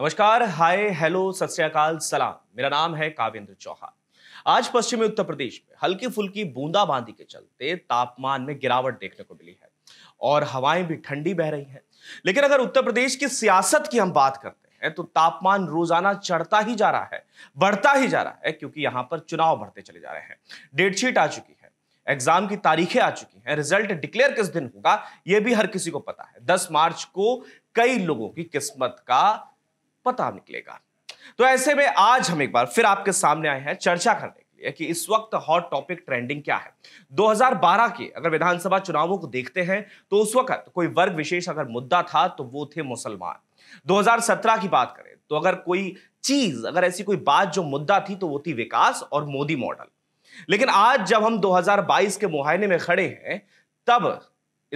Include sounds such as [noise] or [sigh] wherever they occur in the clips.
नमस्कार hi hello सत सलाम मेरा नाम है काविंद्र चौहान आज पश्चिमी उत्तर प्रदेश में हल्की फुल्की बूंदाबांदी के चलते तापमान में गिरावट देखने को मिली है और हवाएं भी ठंडी बह रही हैं लेकिन अगर उत्तर प्रदेश की सियासत की हम बात करते हैं तो तापमान रोजाना चढ़ता ही जा रहा है बढ़ता ही जा रहा है क्योंकि यहां पर चुनाव बढ़ते चले जा रहे हैं डेटशीट आ चुकी है एग्जाम की तारीखें आ चुकी हैं रिजल्ट डिक्लेयर किस दिन होगा यह भी हर किसी को पता है 10 मार्च को कई लोगों की किस्मत का पता निकलेगा तो ऐसे में आज हम एक बार फिर आपके सामने आए हैं चर्चा करने के लिए कि इस वक्त हॉट टॉपिक ट्रेंडिंग क्या है 2012 के अगर विधानसभा चुनावों को देखते हैं तो उस वक्त कोई वर्ग विशेष अगर मुद्दा था तो वो थे मुसलमान 2017 की बात करें तो अगर कोई चीज अगर ऐसी कोई बात जो मुद्दा थी तो वो थी विकास और मोदी मॉडल लेकिन आज जब हम 2022 के मुहाने में खड़े हैं तब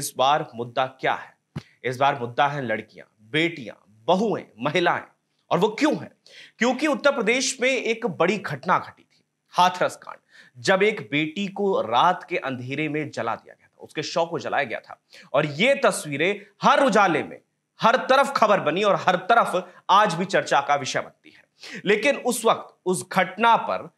इस बार मुद्दा क्या है इस बार मुद्दा है लड़कियां बेटियां बहुएं महिलाएं और वो क्यों है क्योंकि उत्तर प्रदेश में एक बड़ी घटना घटी थी हाथरस कांड जब एक बेटी को रात के अंधेरे में जला दिया गया था उसके शव को जलाया गया था और ये तस्वीरें हर उजाले में हर तरफ खबर बनी और हर तरफ आज भी चर्चा का विषय बनती है लेकिन उस वक्त उस घटना पर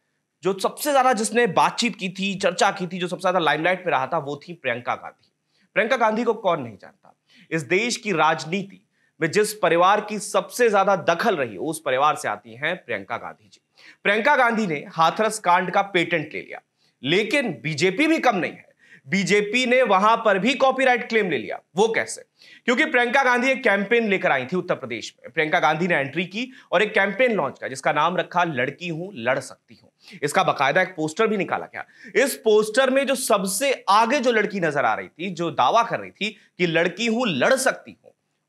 जो सबसे ज्यादा जिसने बातचीत की थी चर्चा की थी जो सबसे ज्यादा लाइमलाइट में रहा था वो थी प्रियंका गांधी प्रियंका गांधी को कौन नहीं जानता इस देश की राजनीति वे जिस परिवार की सबसे ज्यादा दखल रही उस परिवार से आती हैं प्रियंका गांधी जी प्रियंका गांधी ने हाथरस कांड का पेटेंट ले लिया लेकिन बीजेपी भी कम नहीं है बीजेपी ने वहां पर भी कॉपीराइट क्लेम ले लिया वो कैसे क्योंकि प्रियंका गांधी एक कैंपेन लेकर आई थी उत्तर प्रदेश में प्रियंका गांधी ने एंट्री की और एक कैंपेन लॉन्च किया जिसका नाम रखा लड़की हूं लड़ सकती हूं इसका बकायदा एक पोस्टर भी निकाला गया इस पोस्टर में जो सबसे आगे जो लड़की नजर आ रही थी जो दावा कर रही थी कि लड़की हूं लड़ सकती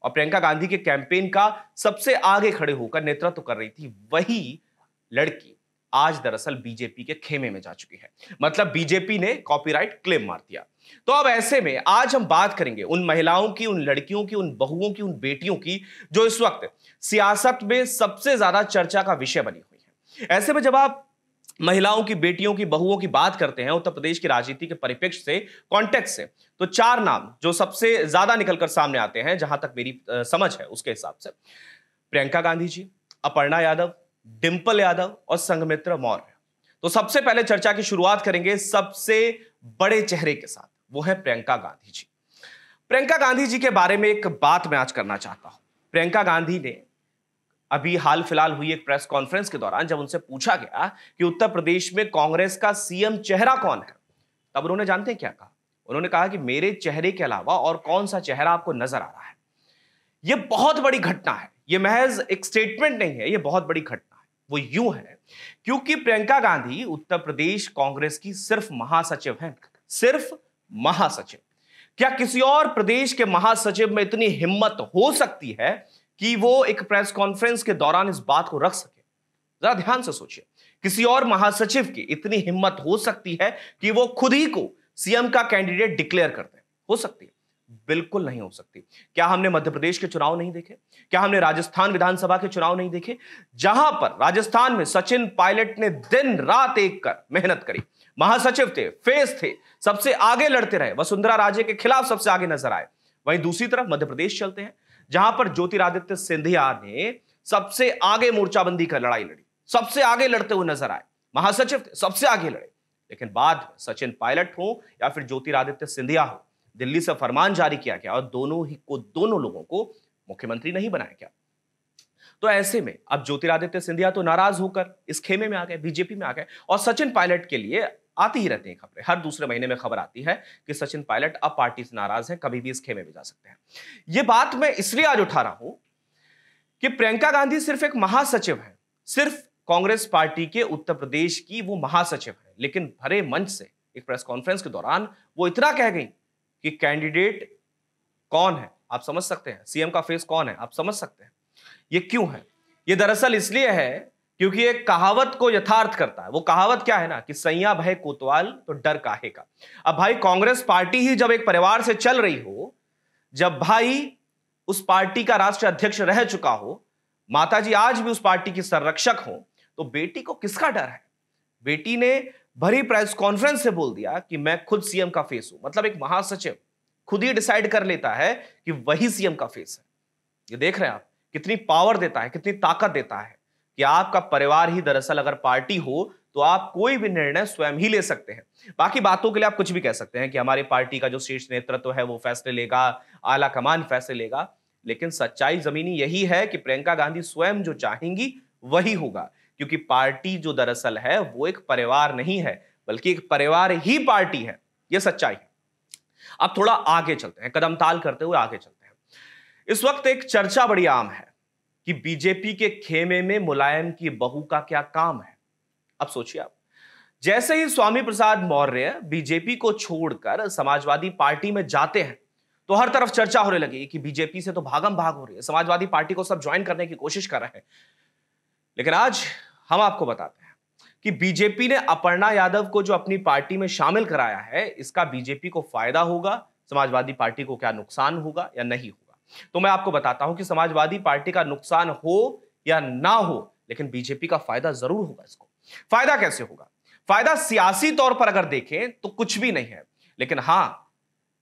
और प्रियंका गांधी के कैंपेन का सबसे आगे खड़े होकर नेतृत्व कर रही थी वही लड़की आज दरअसल बीजेपी के खेमे में जा चुकी है मतलब बीजेपी ने कॉपीराइट क्लेम मार दिया तो अब ऐसे में आज हम बात करेंगे उन महिलाओं की उन लड़कियों की उन बहुओं की उन बेटियों की जो इस वक्त सियासत में सबसे ज्यादा चर्चा का विषय बनी हुई है ऐसे में जब आप महिलाओं की बेटियों की बहुओं की बात करते हैं उत्तर प्रदेश की राजनीति के परिप्रेक्ष्य से कॉन्टेक्स्ट से तो चार नाम जो सबसे ज्यादा निकलकर सामने आते हैं जहां तक मेरी समझ है उसके हिसाब से प्रियंका गांधी जी अपर्णा यादव डिम्पल यादव और संगमित्र मौर्य तो सबसे पहले चर्चा की शुरुआत करेंगे सबसे बड़े चेहरे के साथ वो है प्रियंका गांधी जी प्रियंका गांधी जी के बारे में एक बात मैं आज करना चाहता हूं प्रियंका गांधी ने अभी हाल फिलहाल हुई एक प्रेस कॉन्फ्रेंस के दौरान जब उनसे पूछा गया कि उत्तर प्रदेश में कांग्रेस का सीएम चेहरा कौन है तब उन्होंने जानते हैं क्या कहा उन्होंने कहा कि मेरे चेहरे के अलावा और कौन सा चेहरा आपको नजर आ रहा है यह बहुत बड़ी घटना है यह महज एक स्टेटमेंट नहीं है यह बहुत बड़ी घटना है वो यूं है क्योंकि प्रियंका गांधी उत्तर प्रदेश कांग्रेस की सिर्फ महासचिव हैं सिर्फ महासचिव क्या किसी और प्रदेश के महासचिव में इतनी हिम्मत हो सकती है कि वो एक प्रेस कॉन्फ्रेंस के दौरान इस बात को रख सके जरा ध्यान से सोचिए किसी और महासचिव की इतनी हिम्मत हो सकती है कि वो खुद ही को सीएम का कैंडिडेट डिक्लेयर कर दें हो सकती है बिल्कुल नहीं हो सकती क्या हमने मध्य प्रदेश के चुनाव नहीं देखे क्या हमने राजस्थान विधानसभा के चुनाव नहीं देखे जहां पर राजस्थान में सचिन पायलट ने दिन रात एक कर मेहनत करी महासचिव थे फेस थे सबसे आगे लड़ते रहे वसुंधरा राजे के खिलाफ सबसे आगे नजर आए वहीं दूसरी तरफ मध्य प्रदेश चलते हैं जहां पर ज्योतिरादित्य सिंधिया ने सबसे आगे मोर्चाबंदी का लड़ाई लड़ी सबसे आगे लड़ते हुए नजर आए महासचिव सबसे आगे लड़े लेकिन बाद सचिन पायलट हो या फिर ज्योतिरादित्य सिंधिया हो दिल्ली से फरमान जारी किया गया और दोनों ही को दोनों लोगों को मुख्यमंत्री नहीं बनाया गया तो ऐसे में अब ज्योतिरादित्य सिंधिया तो नाराज होकर इस खेमे में आ गए बीजेपी में आ गए और सचिन पायलट के लिए आती ही रहती हैं खबरें हर दूसरे महीने में खबर आती है कि सचिन पायलट अब पार्टी से नाराज हैं कभी भी इस खेमे में जा सकते हैं ये बात मैं इसलिए आज उठा रहा हूं कि प्रियंका गांधी सिर्फ एक महासचिव है सिर्फ कांग्रेस पार्टी के उत्तर प्रदेश की वो महासचिव है लेकिन भरे मंच से एक प्रेस कॉन्फ्रेंस के दौरान वो इतना कह गई कि कैंडिडेट कौन है आप समझ सकते हैं सीएम का फेस कौन है आप समझ सकते हैं ये क्यों है ये दरअसल इसलिए है क्योंकि एक कहावत को यथार्थ करता है वो कहावत क्या है ना कि सैया भय कोतवाल तो डर काहे का अब भाई कांग्रेस पार्टी ही जब एक परिवार से चल रही हो जब भाई उस पार्टी का राष्ट्रीय अध्यक्ष रह चुका हो माता जी आज भी उस पार्टी की संरक्षक हो तो बेटी को किसका डर है बेटी ने भरी प्रेस कॉन्फ्रेंस से बोल दिया कि मैं खुद सीएम का फेस हूं मतलब एक महासचिव खुद ही डिसाइड कर लेता है कि वही सीएम का फेस है ये देख रहे हैं आप कितनी पावर देता है कितनी ताकत देता है कि आपका परिवार ही दरअसल अगर पार्टी हो तो आप कोई भी निर्णय स्वयं ही ले सकते हैं बाकी बातों के लिए आप कुछ भी कह सकते हैं कि हमारी पार्टी का जो शीर्ष नेतृत्व है वो फैसले लेगा आला कमान फैसले लेगा लेकिन सच्चाई जमीनी यही है कि प्रियंका गांधी स्वयं जो चाहेंगी वही होगा क्योंकि पार्टी जो दरअसल है वो एक परिवार नहीं है बल्कि एक परिवार ही पार्टी है यह सच्चाई है अब थोड़ा आगे चलते हैं कदम ताल करते हुए आगे चलते हैं इस वक्त एक चर्चा बड़ी आम है कि बीजेपी के खेमे में मुलायम की बहू का क्या काम है अब सोचिए आप जैसे ही स्वामी प्रसाद मौर्य बीजेपी को छोड़कर समाजवादी पार्टी में जाते हैं तो हर तरफ चर्चा होने लगी कि बीजेपी से तो भागम भाग हो रही है समाजवादी पार्टी को सब ज्वाइन करने की कोशिश कर रहे हैं लेकिन आज हम आपको बताते हैं कि बीजेपी ने अपर्णा यादव को जो अपनी पार्टी में शामिल कराया है इसका बीजेपी को फायदा होगा समाजवादी पार्टी को क्या नुकसान होगा या नहीं होगा तो मैं आपको बताता हूं कि समाजवादी पार्टी का नुकसान हो या ना हो लेकिन बीजेपी का फायदा जरूर होगा इसको फायदा कैसे होगा फायदा सियासी तौर पर अगर देखें तो कुछ भी नहीं है लेकिन हां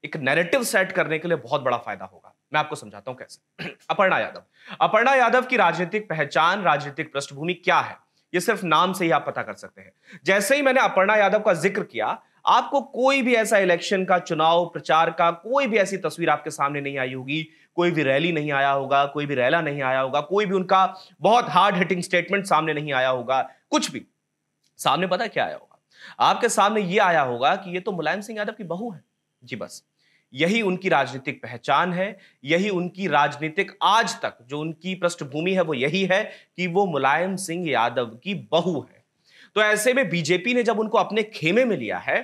एक नैरेटिव सेट करने के लिए बहुत बड़ा फायदा होगा मैं आपको समझाता हूं कैसे [clears throat] अपर्णा यादव अपर्णा यादव की राजनीतिक पहचान राजनीतिक पृष्ठभूमि क्या है ये सिर्फ नाम से ही आप पता कर सकते हैं जैसे ही मैंने अपर्णा यादव का जिक्र किया आपको कोई भी ऐसा इलेक्शन का चुनाव प्रचार का कोई भी ऐसी तस्वीर आपके सामने नहीं आई होगी कोई भी रैली नहीं आया होगा कोई भी रैला नहीं आया होगा कोई भी उनका बहुत हार्ड हिटिंग स्टेटमेंट सामने नहीं आया होगा कुछ भी सामने पता क्या आया होगा आपके सामने ये आया होगा कि ये तो मुलायम सिंह यादव की बहू है जी बस यही उनकी राजनीतिक पहचान है यही उनकी राजनीतिक आज तक जो उनकी पृष्ठभूमि है वो यही है कि वो मुलायम सिंह यादव की बहू है तो ऐसे में बीजेपी ने जब उनको अपने खेमे में लिया है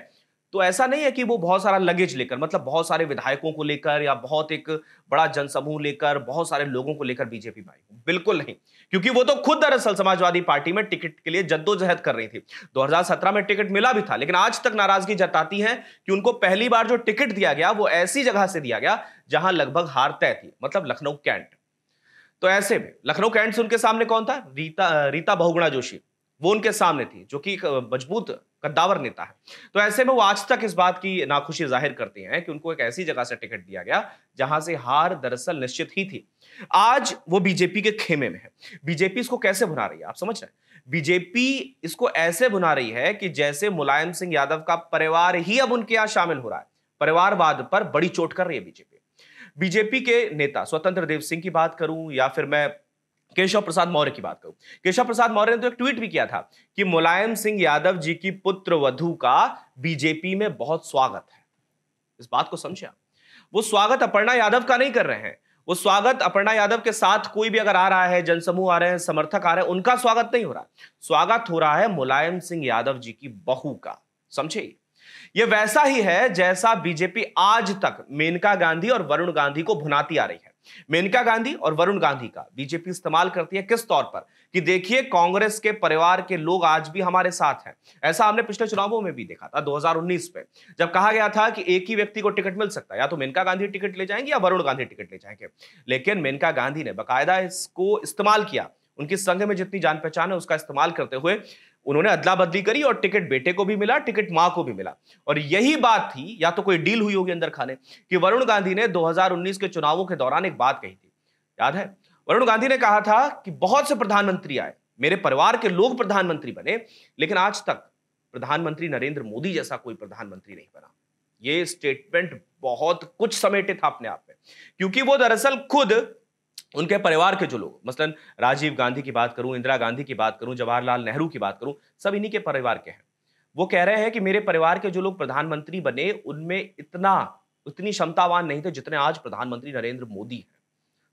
तो ऐसा नहीं है कि वो बहुत सारा लगेज लेकर मतलब बहुत सारे विधायकों को लेकर या बहुत एक बड़ा जनसमूह लेकर बहुत सारे लोगों को लेकर बीजेपी में आई बिल्कुल नहीं क्योंकि वो तो खुद दरअसल समाजवादी पार्टी में टिकट के लिए जद्दोजहद कर रही थी 2017 में टिकट मिला भी था लेकिन आज तक नाराजगी जताती है कि उनको पहली बार जो टिकट दिया गया वो ऐसी जगह से दिया गया जहां लगभग हार तय थी मतलब लखनऊ कैंट तो ऐसे में लखनऊ कैंट से उनके सामने कौन था रीता रीता बहुगुणा जोशी वो उनके सामने थी जो कि मजबूत कद्दावर नेता है तो ऐसे में वो आज तक इस बात की नाखुशी जाहिर करते हैं कि उनको एक ऐसी जगह से टिकट दिया गया जहां से हार दरअसल निश्चित ही थी आज वो बीजेपी के खेमे में है बीजेपी इसको कैसे भुना रही है आप समझ रहे हैं बीजेपी इसको ऐसे भुना रही है कि जैसे मुलायम सिंह यादव का परिवार ही अब उनके यहां शामिल हो रहा है परिवारवाद पर बड़ी चोट कर रही है बीजेपी बीजेपी के नेता स्वतंत्र देव सिंह की बात करूं या फिर मैं केशव प्रसाद मौर्य की बात करूं केशव प्रसाद मौर्य ने तो एक ट्वीट भी किया था कि मुलायम सिंह यादव जी की पुत्र वधु का बीजेपी में बहुत स्वागत है इस बात को समझा वो स्वागत अपर्णा यादव का नहीं कर रहे हैं वो स्वागत अपर्णा यादव के साथ कोई भी अगर आ रहा है जनसमूह आ रहे हैं समर्थक आ रहे हैं उनका स्वागत नहीं हो रहा स्वागत हो रहा है मुलायम सिंह यादव जी की बहू का समझे ये वैसा ही है जैसा बीजेपी आज तक मेनका गांधी और वरुण गांधी को भुनाती आ रही है मेनका गांधी और वरुण गांधी का बीजेपी इस्तेमाल करती है किस तौर पर कि देखिए कांग्रेस के परिवार के लोग आज भी हमारे साथ हैं ऐसा हमने पिछले चुनावों में भी देखा था 2019 पे जब कहा गया था कि एक ही व्यक्ति को टिकट मिल सकता है या तो मेनका गांधी टिकट ले जाएंगे या वरुण गांधी टिकट ले जाएंगे लेकिन मेनका गांधी ने बाकायदा इसको इस्तेमाल किया उनकी संघ में जितनी जान पहचान है उसका इस्तेमाल करते हुए उन्होंने अदला बदली करी और टिकट बेटे को भी मिला टिकट मां को भी मिला और यही बात थी या तो कोई डील हुई होगी अंदर खाने कि वरुण गांधी ने 2019 के चुनावों के दौरान एक बात कही थी याद है वरुण गांधी ने कहा था कि बहुत से प्रधानमंत्री आए मेरे परिवार के लोग प्रधानमंत्री बने लेकिन आज तक प्रधानमंत्री नरेंद्र मोदी जैसा कोई प्रधानमंत्री नहीं बना ये स्टेटमेंट बहुत कुछ समेटे था अपने आप में क्योंकि वो दरअसल खुद उनके परिवार के जो लोग मसलन राजीव गांधी की बात करूं इंदिरा गांधी की बात करूं जवाहरलाल नेहरू की बात करूं सब इन्हीं के परिवार के हैं वो कह रहे हैं कि मेरे परिवार के जो लोग प्रधानमंत्री बने उनमें इतना उतनी क्षमतावान नहीं थे जितने आज प्रधानमंत्री नरेंद्र मोदी हैं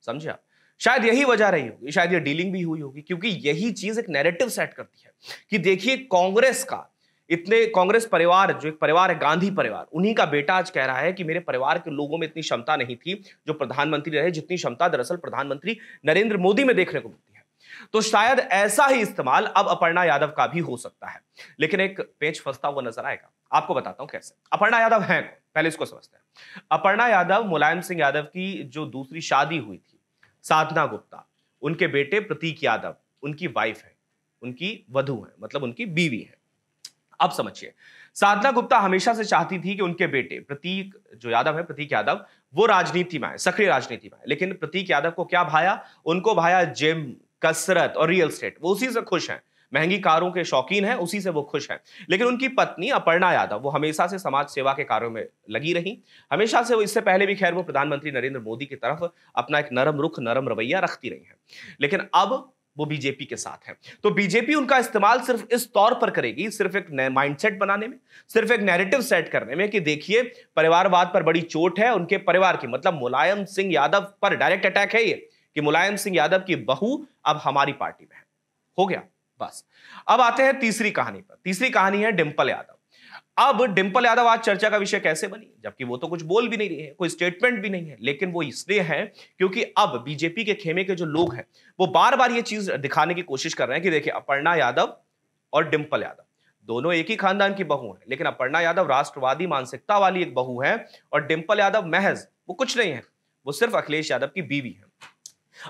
समझे आप शायद यही वजह रही होगी शायद ये डीलिंग भी हुई होगी क्योंकि यही चीज एक नैरेटिव सेट करती है कि देखिए कांग्रेस का इतने कांग्रेस परिवार जो एक परिवार है गांधी परिवार उन्हीं का बेटा आज कह रहा है कि मेरे परिवार के लोगों में इतनी क्षमता नहीं थी जो प्रधानमंत्री रहे जितनी क्षमता दरअसल प्रधानमंत्री नरेंद्र मोदी में देखने को मिलती है तो शायद ऐसा ही इस्तेमाल अब अपर्णा यादव का भी हो सकता है लेकिन एक पेच फंसता हुआ नजर आएगा आपको बताता हूं कैसे अपर्णा यादव है पहले इसको समझते हैं अपर्णा यादव मुलायम सिंह यादव की जो दूसरी शादी हुई थी साधना गुप्ता उनके बेटे प्रतीक यादव उनकी वाइफ है उनकी वधु है मतलब उनकी बीवी है अब समझिए साधना गुप्ता हमेशा से चाहती थी कि उनके बेटे प्रतीक जो यादव है प्रतीक यादव वो राजनीति में आए सक्रिय राजनीति में आए लेकिन प्रतीक यादव को क्या भाया उनको भाया जिम कसरत और रियल स्टेट वो उसी से खुश हैं महंगी कारों के शौकीन हैं उसी से वो खुश हैं लेकिन उनकी पत्नी अपर्णा यादव वो हमेशा से समाज सेवा के कार्यों में लगी रही हमेशा से वो इससे पहले भी खैर वो प्रधानमंत्री नरेंद्र मोदी की तरफ अपना एक नरम रुख नरम रवैया रखती रही हैं लेकिन अब वो बीजेपी के साथ है तो बीजेपी उनका इस्तेमाल सिर्फ इस तौर पर करेगी सिर्फ एक माइंडसेट बनाने में सिर्फ एक नैरेटिव सेट करने में कि देखिए परिवारवाद पर बड़ी चोट है उनके परिवार की मतलब मुलायम सिंह यादव पर डायरेक्ट अटैक है ये कि मुलायम सिंह यादव की बहू अब हमारी पार्टी में है हो गया बस अब आते हैं तीसरी कहानी पर तीसरी कहानी है डिम्पल यादव अब डिम्पल यादव आज चर्चा का विषय कैसे बनी जबकि वो तो कुछ बोल भी नहीं रही है कोई स्टेटमेंट भी नहीं है लेकिन वो इसलिए है क्योंकि अब बीजेपी के खेमे के जो लोग हैं वो बार बार ये चीज दिखाने की कोशिश कर रहे हैं कि देखिए अपर्णा यादव और डिम्पल यादव दोनों एक ही खानदान की बहू है लेकिन अपर्णा यादव राष्ट्रवादी मानसिकता वाली एक बहू है और डिम्पल यादव महज वो कुछ नहीं है वो सिर्फ अखिलेश यादव की बीवी है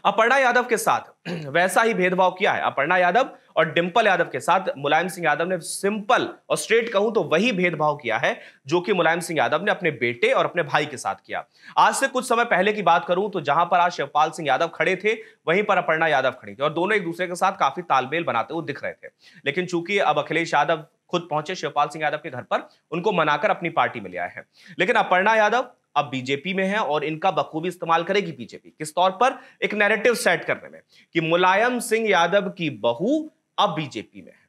अपर्णा यादव के साथ [clears throat] वैसा ही भेदभाव किया है अपर्णा यादव और डिंपल यादव के साथ मुलायम सिंह यादव ने सिंपल और स्ट्रेट कहूं तो वही भेदभाव किया है जो कि मुलायम सिंह यादव ने अपने बेटे और अपने भाई के साथ किया आज से कुछ समय पहले की बात करूं तो जहां पर आज शिवपाल सिंह यादव खड़े थे वहीं पर अपर्णा यादव खड़ी थी और दोनों एक दूसरे के साथ काफी तालमेल बनाते हुए दिख रहे थे लेकिन चूंकि अब अखिलेश यादव खुद पहुंचे शिवपाल सिंह यादव के घर पर उनको मनाकर अपनी पार्टी में ले आए हैं लेकिन अपर्णा यादव अब बीजेपी में है और इनका बखूबी इस्तेमाल करेगी बीजेपी किस तौर पर एक नैरेटिव सेट करने में कि मुलायम सिंह यादव की बहू अब बीजेपी में है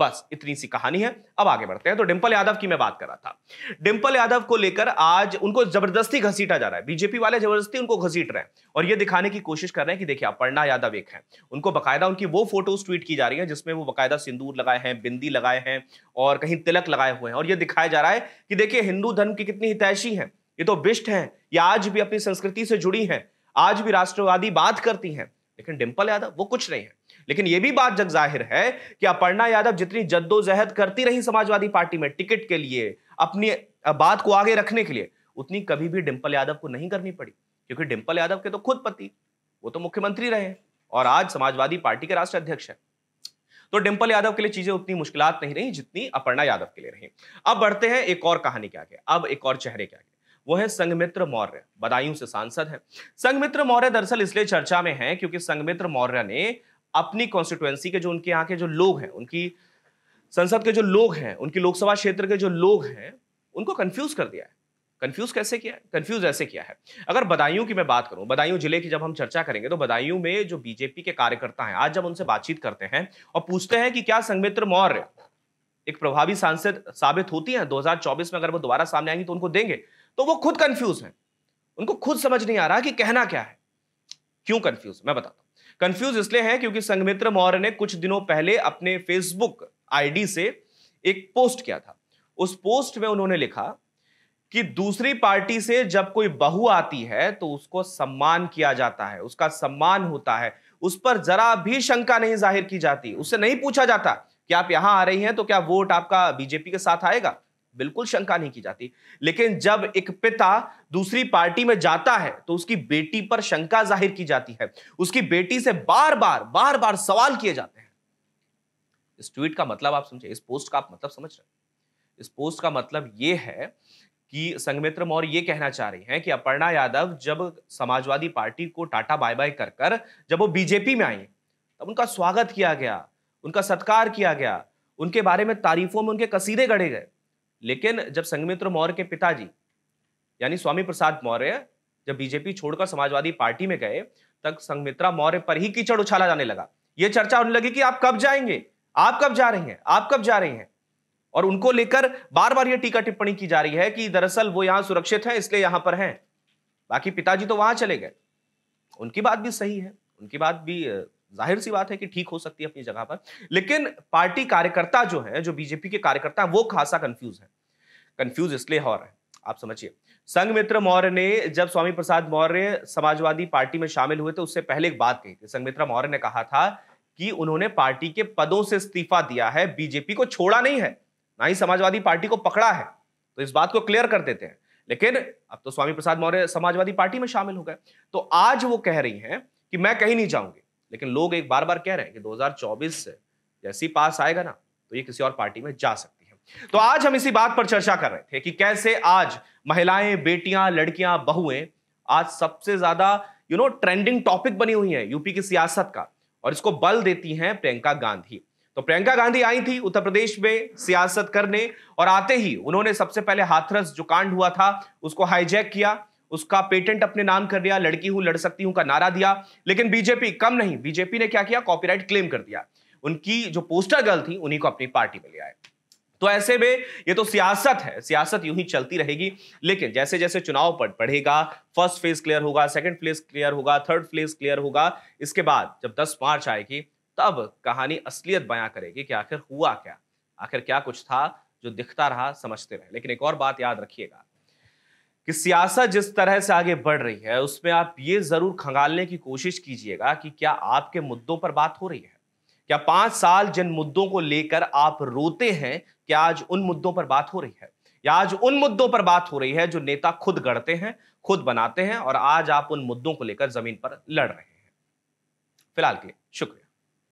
बस इतनी सी कहानी है अब आगे बढ़ते हैं तो डिंपल यादव की मैं बात कर रहा था डिम्पल यादव को लेकर आज उनको जबरदस्ती घसीटा जा रहा है बीजेपी वाले जबरदस्ती उनको घसीट रहे हैं और यह दिखाने की कोशिश कर रहे हैं कि देखिए अपर्णा यादव एक है उनको बकायदा उनकी वो फोटोज ट्वीट की जा रही है जिसमें वो बकायदा सिंदूर लगाए हैं बिंदी लगाए हैं और कहीं तिलक लगाए हुए हैं और ये दिखाया जा रहा है कि देखिए हिंदू धर्म की कितनी हितैषी है ये तो बिष्ट है ये आज भी अपनी संस्कृति से जुड़ी है आज भी राष्ट्रवादी बात करती हैं लेकिन डिम्पल यादव वो कुछ नहीं है लेकिन यह भी बात जग जाहिर है कि अपर्णा यादव जितनी जद्दोजहद करती रही समाजवादी पार्टी में टिकट के लिए अपनी बात को आगे रखने के लिए उतनी कभी भी डिम्पल यादव को नहीं करनी पड़ी क्योंकि डिम्पल यादव के तो खुद पति वो तो मुख्यमंत्री रहे और आज समाजवादी पार्टी के राष्ट्रीय अध्यक्ष है तो डिम्पल यादव के लिए चीजें उतनी मुश्किल नहीं रही जितनी अपर्णा यादव के लिए रही अब बढ़ते हैं एक और कहानी के आगे अब एक और चेहरे के आगे वो है संगमित्र मौर्य बदायूं से सांसद हैं संगमित्र मौर्य दरअसल इसलिए चर्चा में हैं क्योंकि संगमित्र मौर्य ने अपनी कॉन्स्टिट्युएंसी के जो उनके यहाँ के जो लोग हैं उनकी संसद के जो लोग हैं उनकी लोकसभा क्षेत्र के जो लोग हैं उनको कन्फ्यूज कर दिया है कन्फ्यूज कैसे किया है कन्फ्यूज ऐसे किया है अगर बदायूं की मैं बात करूं बदायूं जिले की जब हम चर्चा करेंगे तो बदायूं में जो बीजेपी के कार्यकर्ता हैं आज जब उनसे बातचीत करते हैं और पूछते हैं कि क्या संगमित्र मौर्य एक प्रभावी सांसद साबित होती हैं 2024 में अगर वो दोबारा सामने आएंगी तो उनको देंगे तो वो खुद कंफ्यूज हैं उनको खुद समझ नहीं आ रहा कि कहना क्या है क्यों कंफ्यूज मैं बताता हूं कंफ्यूज इसलिए है क्योंकि संगमित्र मौर्य ने कुछ दिनों पहले अपने फेसबुक आईडी से एक पोस्ट किया था उस पोस्ट में उन्होंने लिखा कि दूसरी पार्टी से जब कोई बहू आती है तो उसको सम्मान किया जाता है उसका सम्मान होता है उस पर जरा भी शंका नहीं जाहिर की जाती उससे नहीं पूछा जाता कि आप यहां आ रही हैं तो क्या वोट आपका बीजेपी के साथ आएगा बिल्कुल शंका नहीं की जाती लेकिन जब एक पिता दूसरी पार्टी में जाता है तो उसकी बेटी पर शंका जाहिर की जाती है उसकी बेटी से बार बार बार बार सवाल किए जाते हैं इस ट्वीट का मतलब आप समझे इस पोस्ट का आप मतलब समझ रहे इस पोस्ट का मतलब यह है कि संगमित्र मौर्य ये कहना चाह रही हैं कि अपर्णा यादव जब समाजवादी पार्टी को टाटा बाय बाय कर कर जब वो बीजेपी में आई तब उनका स्वागत किया गया उनका सत्कार किया गया उनके बारे में तारीफों में उनके कसीदे गढ़े गए लेकिन जब संगमित्र मौर्य के पिताजी यानी स्वामी प्रसाद मौर्य जब बीजेपी छोड़कर समाजवादी पार्टी में गए तब संगमित्रा मौर्य पर ही कीचड़ उछाला जाने लगा ये चर्चा होने लगी कि आप कब जाएंगे आप कब जा रही हैं आप कब जा रही हैं और उनको लेकर बार बार ये टीका टिप्पणी की जा रही है कि दरअसल वो यहां सुरक्षित हैं इसलिए यहां पर हैं बाकी पिताजी तो वहां चले गए उनकी बात भी सही है उनकी बात भी जाहिर सी बात है कि ठीक हो सकती है अपनी जगह पर लेकिन पार्टी कार्यकर्ता जो है जो बीजेपी के कार्यकर्ता है वो खासा कंफ्यूज है कंफ्यूज इसलिए हो रहा है आप समझिए संगमित्र मौर्य ने जब स्वामी प्रसाद मौर्य समाजवादी पार्टी में शामिल हुए थे तो उससे पहले एक बात कही थी संगमित्र मौर्य ने कहा था कि उन्होंने पार्टी के पदों से इस्तीफा दिया है बीजेपी को छोड़ा नहीं है ना ही समाजवादी पार्टी को पकड़ा है तो इस बात को क्लियर कर देते हैं लेकिन अब तो स्वामी प्रसाद मौर्य समाजवादी पार्टी में शामिल हो गए तो आज वो कह रही हैं कि मैं कहीं नहीं जाऊंगी लेकिन लोग एक बार बार कह रहे हैं कि 2024 से जैसी पास आएगा ना तो ये किसी और पार्टी में जा सकते तो आज हम इसी बात पर चर्चा कर रहे थे कि कैसे आज महिलाएं बेटियां लड़कियां बहुएं आज सबसे ज्यादा यू नो ट्रेंडिंग टॉपिक बनी हुई है यूपी की सियासत का और इसको बल देती हैं प्रियंका गांधी तो प्रियंका गांधी आई थी उत्तर प्रदेश में सियासत करने और आते ही उन्होंने सबसे पहले हाथरस जो कांड हुआ था उसको हाईजैक किया उसका पेटेंट अपने नाम कर दिया लड़की हूं लड़ सकती हूं का नारा दिया लेकिन बीजेपी कम नहीं बीजेपी ने क्या किया कॉपीराइट क्लेम कर दिया उनकी जो पोस्टर गर्ल थी उन्हीं को अपनी पार्टी में ले आए तो ऐसे में ये तो सियासत है सियासत यूं ही चलती रहेगी लेकिन जैसे जैसे चुनाव पर पढ़ेगा फर्स्ट फेज क्लियर होगा सेकंड फेज क्लियर होगा थर्ड फेज क्लियर होगा इसके बाद जब 10 मार्च आएगी तब कहानी असलियत बयां करेगी कि आखिर हुआ क्या आखिर क्या कुछ था जो दिखता रहा समझते रहे लेकिन एक और बात याद रखिएगा कि सियासत जिस तरह से आगे बढ़ रही है उसमें आप ये जरूर खंगालने की कोशिश कीजिएगा कि क्या आपके मुद्दों पर बात हो रही है क्या पांच साल जिन मुद्दों को लेकर आप रोते हैं कि आज उन मुद्दों पर बात हो रही है या आज उन मुद्दों पर बात हो रही है जो नेता खुद गढ़ते हैं खुद बनाते हैं और आज आप उन मुद्दों को लेकर जमीन पर लड़ रहे हैं फिलहाल के लिए शुक्रिया